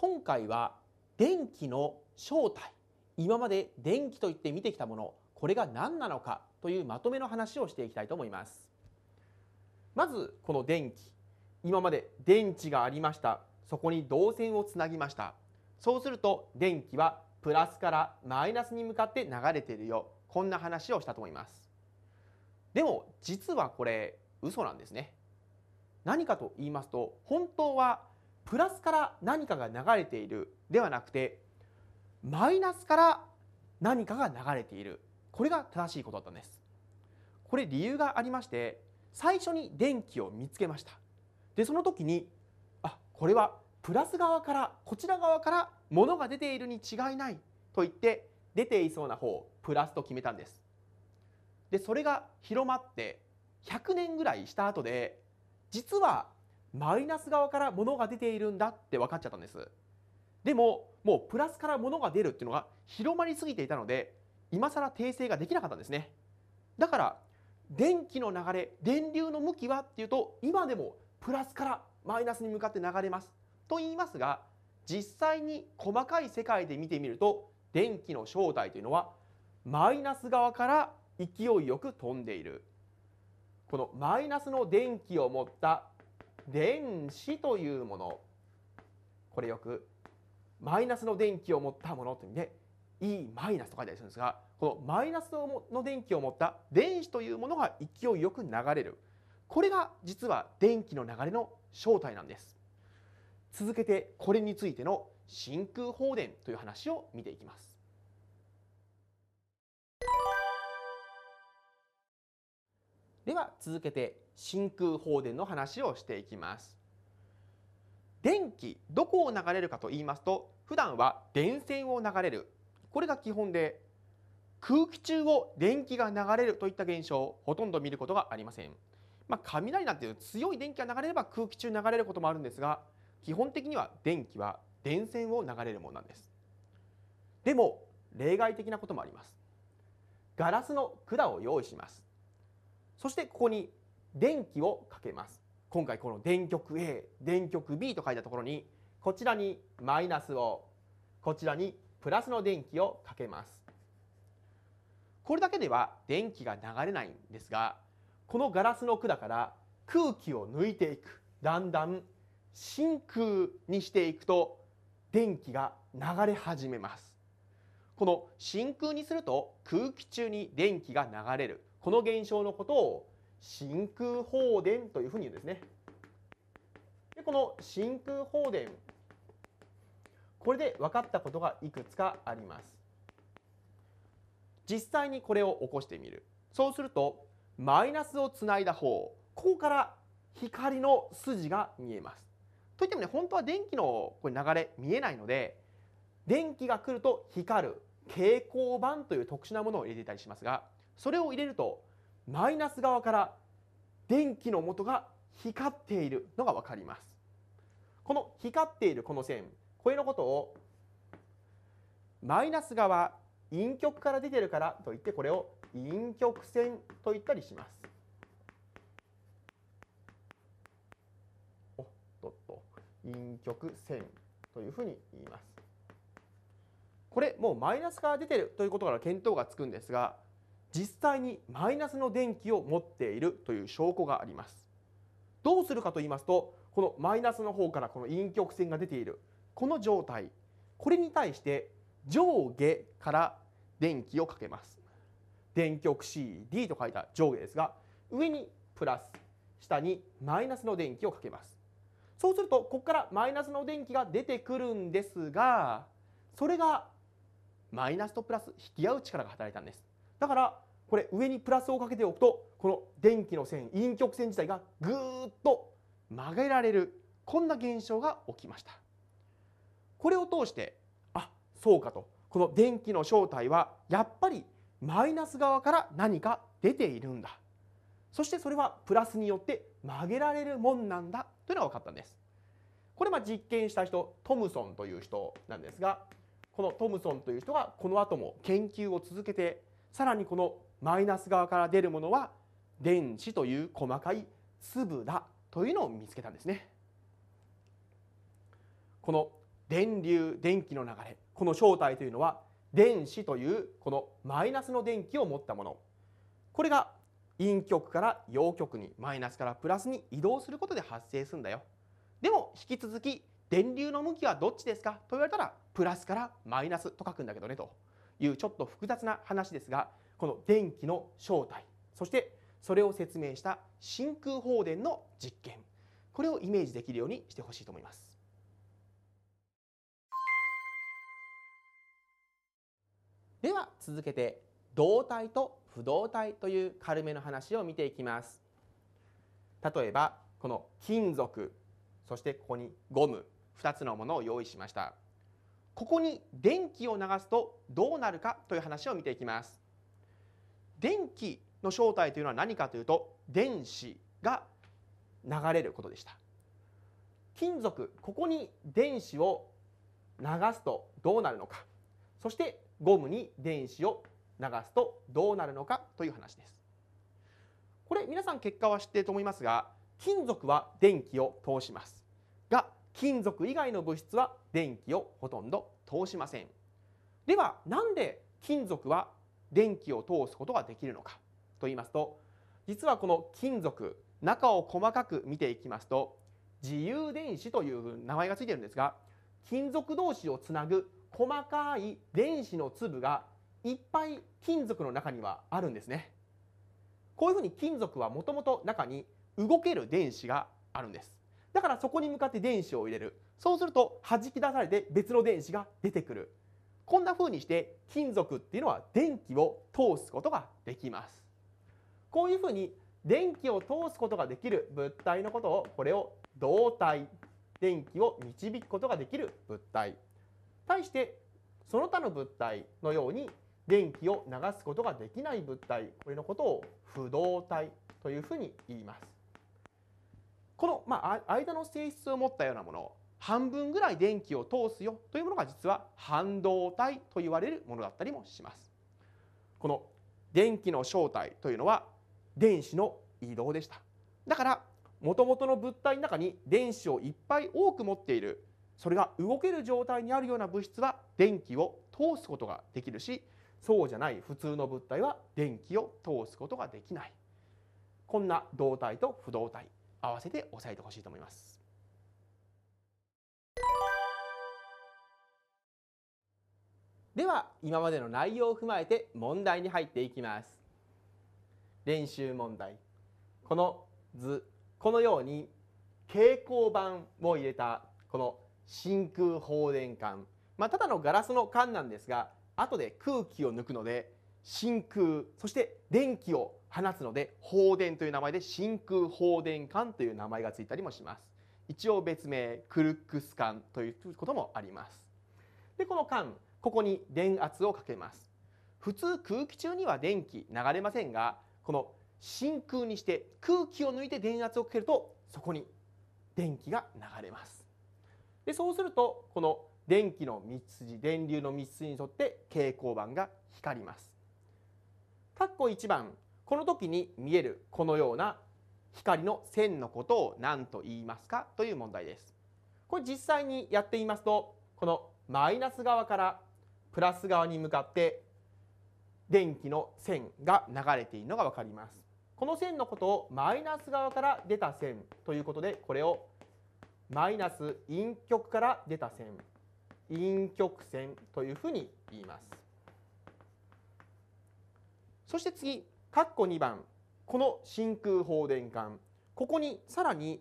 今回は電気の正体今まで電気と言って見てきたものこれが何なのかというまとめの話をしていきたいと思いますまずこの電気今まで電池がありましたそこに導線をつなぎましたそうすると電気はプラスからマイナスに向かって流れているよこんな話をしたと思いますでも実はこれ嘘なんですね何かと言いますと本当はプラスから何かが流れているではなくてマイナスから何かが流れているこれが正しいことだったんですこれ理由がありまして最初に電気を見つけましたでその時にあこれはプラス側からこちら側から物が出ているに違いないと言って出ていそうな方をプラスと決めたんですでそれが広まって100年ぐらいした後で実はマイナス側から物が出ているんだって分かっちゃったんですでももうプラスから物が出るっていうのが広まりすぎていたので今更訂正ができなかったんですねだから電気の流れ電流の向きはっていうと今でもプラスからマイナスに向かって流れますと言いますが実際に細かい世界で見てみると電気の正体というのはマイナス側から勢いよく飛んでいるこのマイナスの電気を持った電子というものこれよくマイナスの電気を持ったものという意味で E マイナスと書いてあるんですがこのマイナスの電気を持った電子というものが勢いよく流れるこれが実は電気の流れの正体なんです続けてこれについての真空放電という話を見ていきますでは続けて真空放電の話をしていきます。電気どこを流れるかと言いますと普段は電線を流れるこれが基本で空気中を電気が流れるといった現象ほとんど見ることがありません。まあ、雷なんていう強い電気が流れれば空気中流れることもあるんですが基本的には電気は電線を流れるものなんです。でも例外的なこともあります。ガラスの管を用意します。そしてここに電気をかけます今回この電極 A 電極 B と書いたところにこちらにマイナスをこちらにプラスの電気をかけますこれだけでは電気が流れないんですがこのガラスの管から空気を抜いていくだんだん真空にしていくと電気が流れ始めますこの真空にすると空気中に電気が流れるこの現象のことを真空放電というふうに言うんですね。でこの真空放電これで分かったことがいくつかあります。実際にこれを起こしてみる。そうするとマイナスをつないだ方ここから光の筋が見えます。といってもね本当は電気のこれ流れ見えないので電気が来ると光る蛍光板という特殊なものを入れていたりしますがそれを入れるとマイナス側から電気の元が光っているのが分かりますこの光っているこの線これのことをマイナス側陰極から出てるからといってこれを陰極線と言ったりしますおっとっと陰極線というふうに言いますこれもうマイナスから出てるということから見当がつくんですが実際にマイナスの電気を持っているという証拠がありますどうするかと言いますとこのマイナスの方からこの陰極線が出ているこの状態これに対して上下から電気をかけます電極 CD と書いた上下ですが上にプラス下にマイナスの電気をかけますそうするとここからマイナスの電気が出てくるんですがそれがマイナスとプラス引き合う力が働いたんですだからこれ上にプラスをかけておくとこの電気の線陰極線自体がぐーっと曲げられるこんな現象が起きましたこれを通してあそうかとこの電気の正体はやっぱりマイナス側から何か出ているんだそしてそれはプラスによって曲げられるもんなんだというのが分かったんですこれま実験した人トムソンという人なんですがこのトムソンという人がこの後も研究を続けてさらにこのマイナス側から出るものは電子という細かい粒だというのを見つけたんですね。この電流電気の流れこの正体というのは電子というこのマイナスの電気を持ったものこれが陰極から陽極にマイナスからプラスに移動することで発生するんだよでも引き続き電流の向きはどっちですかと言われたらプラスからマイナスと書くんだけどねというちょっと複雑な話ですがこの電気の正体そしてそれを説明した真空放電の実験これをイメージできるようにしてほしいと思います。では続けて動体と不動体という軽めの話を見ていきます。例えばこの金属そしてここにゴム2つのものを用意しましたここに電気を流すとどうなるかという話を見ていきます電気の正体というのは何かというと電子が流れることでした金属ここに電子を流すとどうなるのかそしてゴムに電子を流すとどうなるのかという話ですこれ皆さん結果は知っていると思いますが金属は電気を通しますが金属以外の物質は電気をほとんど通しませんではなんで金属は電気を通すことができるのかと言いますと実はこの金属中を細かく見ていきますと自由電子というう名前がついてるんですが金属同士をつなぐ細かい電子の粒がいっぱい金属の中にはあるんですねこういうふうに金属はもともと中に動ける電子があるんですだからそこに向かって電子を入れるそうすると弾き出されて別の電子が出てくるこんな風にして金属っていうのは電気を通すことができます。こういう風に電気を通すことができる物体のことをこれを導体電気を導くことができる物体対してその他の物体のように電気を流すことができない物体これのことを不動体というふうに言います。この、まあ、間の性質を持ったようなもの半分ぐらい電気を通すよというものが実は半導体と言われるものだったりもします。この電気の正体というのは電子の移動でした。だからもともとの物体の中に電子をいっぱい多く持っているそれが動ける状態にあるような物質は電気を通すことができるしそうじゃない普通の物体は電気を通すことができないこんな動体と不動体合わせて押さえてほしいと思います。では今までの内容を踏まえて問題に入っていきます練習問題この図このように蛍光板を入れたこの真空放電管、まあ、ただのガラスの管なんですが後で空気を抜くので真空そして電気を放つので放電という名前で真空放電管という名前がついたりもします一応別名クルックス管ということもありますでこの管ここに電圧をかけます普通空気中には電気流れませんがこの真空にして空気を抜いて電圧をかけるとそこに電気が流れますでそうするとこの電気の密筋電流の密筋に沿って蛍光板が光りますかっこ1番この時に見えるこのような光の線のことを何と言いますかという問題ですこれ実際にやってみますとこのマイナス側からプラス側に向かって電気の線が流れているのがわかります。この線のことをマイナス側から出た線ということでこれをマイナス陰極から出た線陰極線というふうに言います。そして次、括弧2番この真空放電管ここにさらに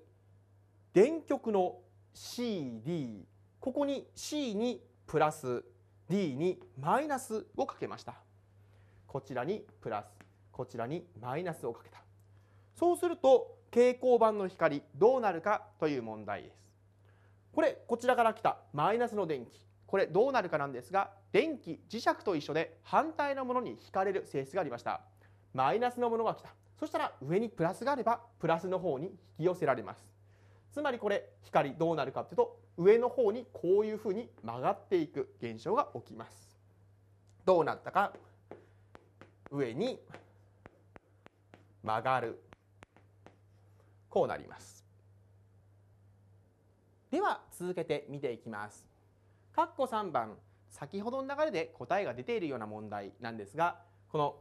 電極の CD ここに C にプラス D にマイナスをかけましたこちらにプラスこちらにマイナスをかけたそうすると蛍光板の光どうなるかという問題ですこれこちらから来たマイナスの電気これどうなるかなんですが電気磁石と一緒で反対のものに引かれる性質がありましたマイナスのものが来たそしたら上にプラスがあればプラスの方に引き寄せられますつまりこれ光どうなるかっていうと上の方にこういうふうに曲がっていく現象が起きます。どうなったか上に曲がるこうなります。では続けて見ていきます。カッコ3番先ほどの流れで答えが出ているような問題なんですがこの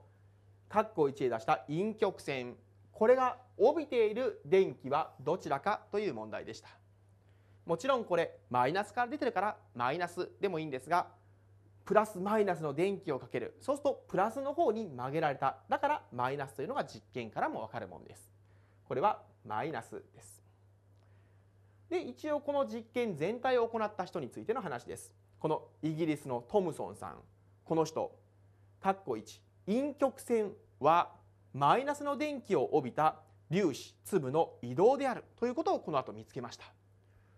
カッコ1で出した陰極線これが帯びている電気はどちらかという問題でしたもちろんこれマイナスから出てるからマイナスでもいいんですがプラスマイナスの電気をかけるそうするとプラスの方に曲げられただからマイナスというのが実験からもわかるものですこれはマイナスですで一応この実験全体を行った人についての話ですこのイギリスのトムソンさんこの人括弧こ1陰極線はマイナスの電気を帯びた粒子粒の移動であるということをこの後見つけました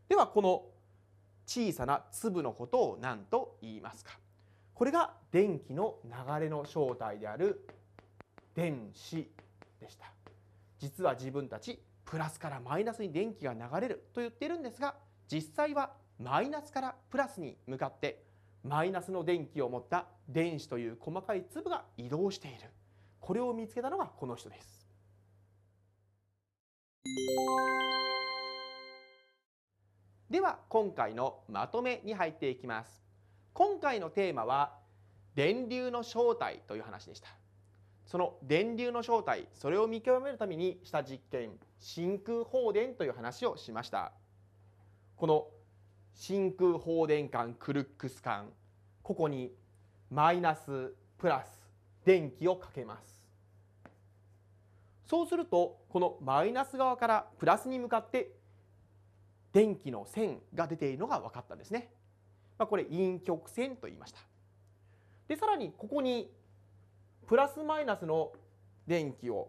ではこの小さな粒のことを何と言いますかこれが電気の流れの正体である電子でした実は自分たちプラスからマイナスに電気が流れると言っているんですが実際はマイナスからプラスに向かってマイナスの電気を持った電子という細かい粒が移動しているこれを見つけたのがこの人ですでは今回のまとめに入っていきます今回のテーマは電流の正体という話でしたその電流の正体それを見極めるためにした実験真空放電という話をしましたこの真空放電管クルックス管ここにマイナスプラス電気をかけますそうするとこのマイナス側からプラスに向かって電気の線が出ているのが分かったんですね。まあ、これ陰極線と言いました。でさらにここにプラスマイナスの電気を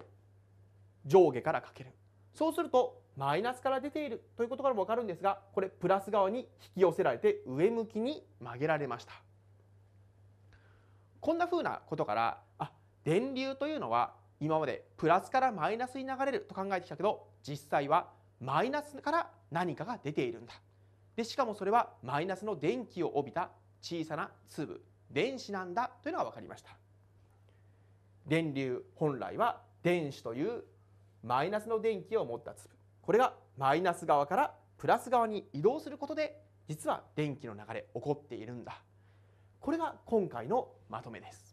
上下からかけるそうするとマイナスから出ているということからも分かるんですがこれプラス側に引き寄せられて上向きに曲げられましたこんなふうなことからあ電流というのは今までプラスからマイナスに流れると考えてきたけど実際はマイナスから何かが出ているんだでしかもそれはマイナスの電気を帯びた小さな粒電子なんだというのが分かりました電流本来は電子というマイナスの電気を持った粒これがマイナス側からプラス側に移動することで実は電気の流れ起こっているんだこれが今回のまとめです